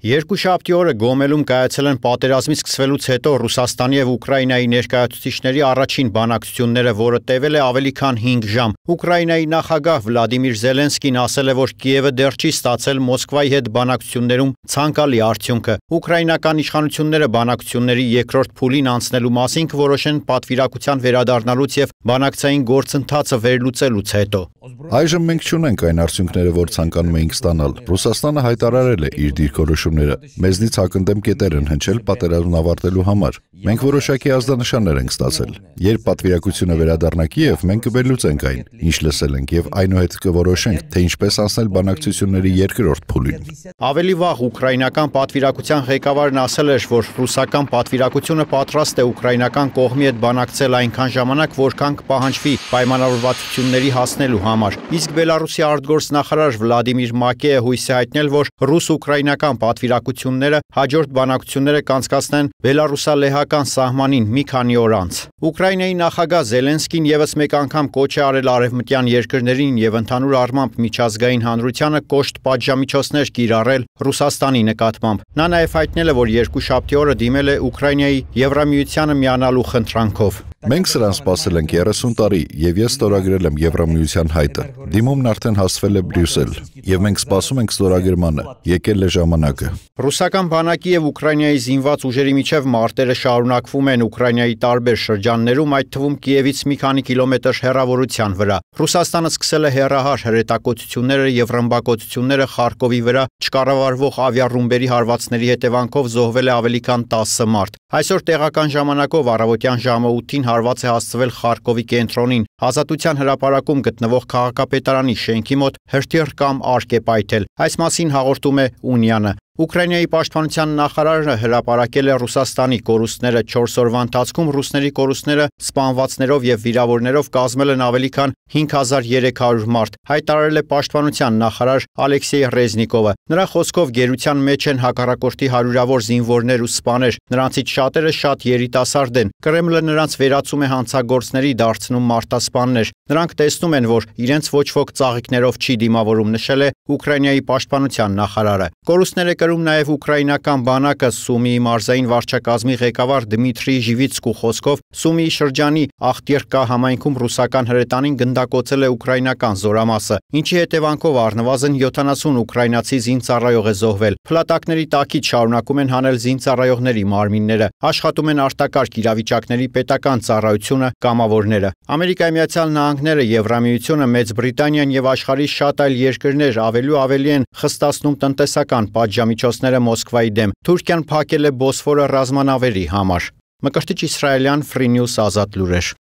Երկուշաբթի օրը Գոմելում կայացել են պատերազմի սկսվելուց հետո Ռուսաստանի եւ Ուկրաինայի ներկայացուցիչների առաջին բանակցությունները, որը տևել է ավելի քան 5 ժամ։ Ուկրաինայի նախագահ Վլադիմիր Զելենսկին ասել է, որ Կիևը դեռ չի ստացել Մոսկվայի հետ բանակցություններում ցանկալի արդյունքը։ Ուկրաինական իշխանությունները բանակցությունների երկրորդ փուլին անցնելու մասին կորոշեն պատվիրակության վերադառնալուց եւ բանակցային գործընթացը վերլուծելուց հետո։ Այժմ մենք չունենք այն արդյունքները, որ ցանկանում էինք ստանալ։ Ռուսաստանը հայտարարել է իր դիրքորոշումները։ Մեզնից հակընդդեմ կետեր են հնչել պատերազմն ավարտելու համար։ Մենք որոշակի ազդանշաններ ենք ստացել։ Երբ պատվիրակությունը վերադառնա Կիև, մենք կբերլուծենք այն, ինչ լսել ենք եւ այնուհետ կորոշենք, թե ինչպես անցնել բանակցությունների երկրորդ փուլին։ Ավելի վաղ ուկրաինական պատվիրակության ղեկավարն ասել էր, որ ռուսական պատվիրակությունը պատրաստ է ուկրաինական կողմի հետ բանակցել այնքան ժամանակ, որքան կպահանջվի պայմանավորվածությունների հասնելու համար։ Իսկ Բելարուսի արտգործնախարար Վլադիմիր Մակեը հույս է հայտնել, որ ռուս-ուկրաինական պատվիրակությունները հաջորդ բանակցությունները կանցկացնեն Բելարուսա-լեհական սահմանին մի քանի օր անց։ Ուկրաինայի նախագահ Զելենսկին եւս մեկ անգամ կոչ է արել արևմտյան երկրներին եւ ընդհանուր առմամբ միջազգային հանրությանը կոշտ պատժամիջոցներ կիրառել Ռուսաստանի նկատմամբ։ Նա նաեւ հայտնել է, որ երկու շաբթի օրը դիմել է Ուկրաինայի Եվրամիությանը միանալու խնդրանքով։ Մենք սրան սպասել ենք 30 տարի, եւ ես ստորագրել եմ Եվրամիության հայտը։ Դիմումն արդեն հասվել է Բրյուսել, եւ մենք սպասում ենք ստորագրմանը։ Եկել է ժամանակը։ Ռուսական բանակի եւ Ուկրաինայի զինված ուժերի միջև մարտերը շարունակվում են Ուկրաինայի տարբեր շրջաններում, այդ թվում Կիևից մի քանի կիլոմետր հեռավորության վրա։ Ռուսաստանը սկսել է հերահար հրետակոծությունները եւ ռմբակոծությունները Խարկովի վրա չկառավարվող ավիառումբերի հարվածների հետևանքով զոհվել է ավելի քան 10 մարդ։ Այսօր տեղական ժամանակով առավոտյան ժամը 8-ին հարված է հասցվել Խարկովի կենտրոնին, Ազատության հրապարակում գտնվող քաղաքապետարանի շենքի մոտ հրթիռ կամ արկ է պայթել։ Այս մասին հաղորդում է Ունյանը։ Ուկրաինայի պաշտպանության նախարարը հրապարակել է Ռուսաստանի կորուստները 4 օրվա ընթացքում ռուսների կորուստները սպանվածներով եւ վիրավորներով կազմել են ավելի քան 5300 մարդ։ Հայտարարել է պաշտպանության նախարար Ալեքսեյ Ռեզնիկովը։ Նրա խոսքով գերության մեջ են հակառակորդի հարյուրավոր զինվորներ ու սպաներ, նրանցից շատերը շատ երիտասարդ են։ Կրեմլը նրանց վերացում է հանցագործների դարձնում մարտասպաններ։ Նրանք տեսնում են, որ իրենց ոչ ոք ծաղիկներով չի դիմավորում, նշել է Ուկրաինայի պաշտպանության նախարարը։ Կորուստները Հայտարարում նաև ուկրաինական բանակը Սումիի մարզային վարչակազմի ղեկավար Դմիտրի Ժիվիցկու խոսքով Սումիի շրջանի Ախտերկա համայնքում ռուսական հրետանին գնդակոծել է ուկրաինական զորամասը, ինչի հետևանքով առնվազն 70 ուկրաինացի զինծառայող է զոհվել։ Փլատակների տակից շարունակում են հանել զինծառայողների մարմինները, աշխատում են արտակարգ իրավիճակների պետական ծառայությունը կամավորները։ Ամերիկայի Միացյալ Նահանգները, Եվրամիությունը, Մեծ Բրիտանիան եւ աշխարհի շատ այլ երկրներ ավելու ավելի են խստացնում տնտեսական պատժամիջոցները զինամիջոցները Մոսկվայի դեմ։ Թուրքիան փակել է Բոսֆորը ռազմանավերի համար։ Մկրտիչ Իսրայելյան Free News ազատ լուրեր։